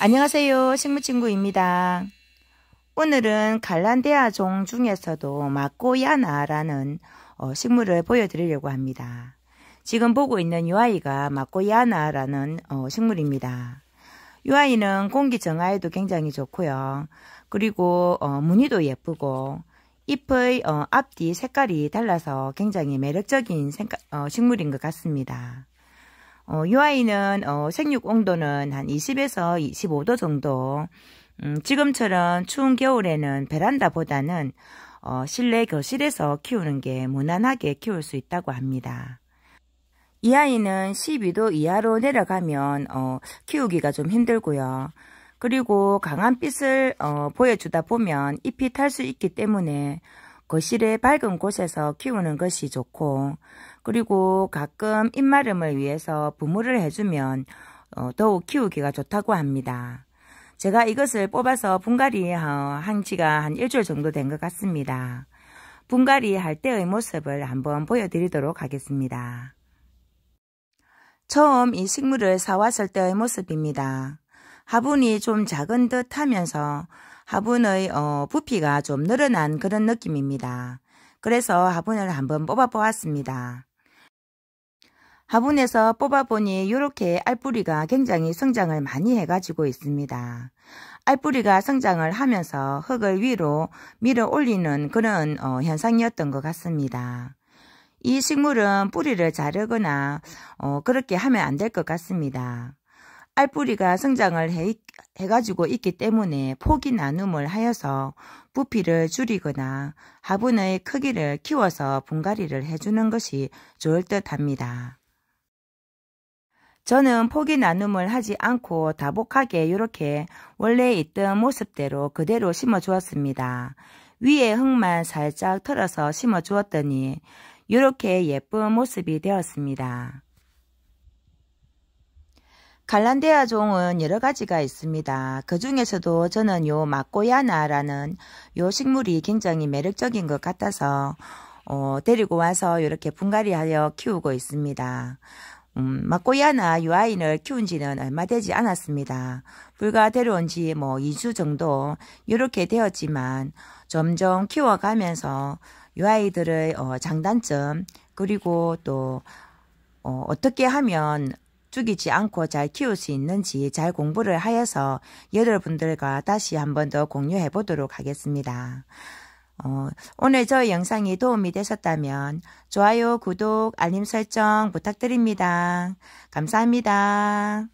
안녕하세요. 식물친구입니다. 오늘은 갈란데아 종 중에서도 마꼬야나라는 어, 식물을 보여드리려고 합니다. 지금 보고 있는 이 아이가 마꼬야나라는 어, 식물입니다. 이 아이는 공기 정화에도 굉장히 좋고요. 그리고 어, 무늬도 예쁘고 잎의 앞뒤 색깔이 달라서 굉장히 매력적인 식물인 것 같습니다. 어, 이 아이는 어, 생육 온도는 한 20에서 25도 정도. 음, 지금처럼 추운 겨울에는 베란다보다는 어, 실내 교실에서 키우는 게 무난하게 키울 수 있다고 합니다. 이 아이는 12도 이하로 내려가면 어, 키우기가 좀 힘들고요. 그리고 강한 빛을 어, 보여주다 보면 잎이 탈 수 있기 때문에 거실의 그 밝은 곳에서 키우는 것이 좋고 그리고 가끔 입마름을 위해서 부무를 해주면 어, 더욱 키우기가 좋다고 합니다. 제가 이것을 뽑아서 분갈이 한 지가 한 일주일 정도 된 것 같습니다. 분갈이 할 때의 모습을 한번 보여드리도록 하겠습니다. 처음 이 식물을 사왔을 때의 모습입니다. 화분이 좀 작은 듯 하면서 화분의 어, 부피가 좀 늘어난 그런 느낌입니다. 그래서 화분을 한번 뽑아보았습니다. 화분에서 뽑아보니 이렇게 알뿌리가 굉장히 성장을 많이 해가지고 있습니다. 알뿌리가 성장을 하면서 흙을 위로 밀어 올리는 그런 어, 현상이었던 것 같습니다. 이 식물은 뿌리를 자르거나 어, 그렇게 하면 안 될 것 같습니다. 알뿌리가 성장을 해, 해가지고 있기 때문에 포기 나눔을 하여서 부피를 줄이거나 화분의 크기를 키워서 분갈이를 해주는 것이 좋을 듯 합니다. 저는 포기 나눔을 하지 않고 다복하게 이렇게 원래 있던 모습대로 그대로 심어주었습니다. 위에 흙만 살짝 털어서 심어주었더니 이렇게 예쁜 모습이 되었습니다. 갈란데아 종은 여러 가지가 있습니다. 그 중에서도 저는 요 마꼬야나라는 요 식물이 굉장히 매력적인 것 같아서 어, 데리고 와서 이렇게 분갈이하여 키우고 있습니다. 음, 마꼬야나 유아인을 키운 지는 얼마 되지 않았습니다. 불과 데려온 지 뭐 2주 정도 이렇게 되었지만 점점 키워가면서 유아이들의 어, 장단점 그리고 또 어, 어떻게 하면 죽이지 않고 잘 키울 수 있는지 잘 공부를 하여서 여러분들과 다시 한번 더 공유해 보도록 하겠습니다. 어, 오늘 저 영상이 도움이 되셨다면 좋아요, 구독, 알림 설정 부탁드립니다. 감사합니다.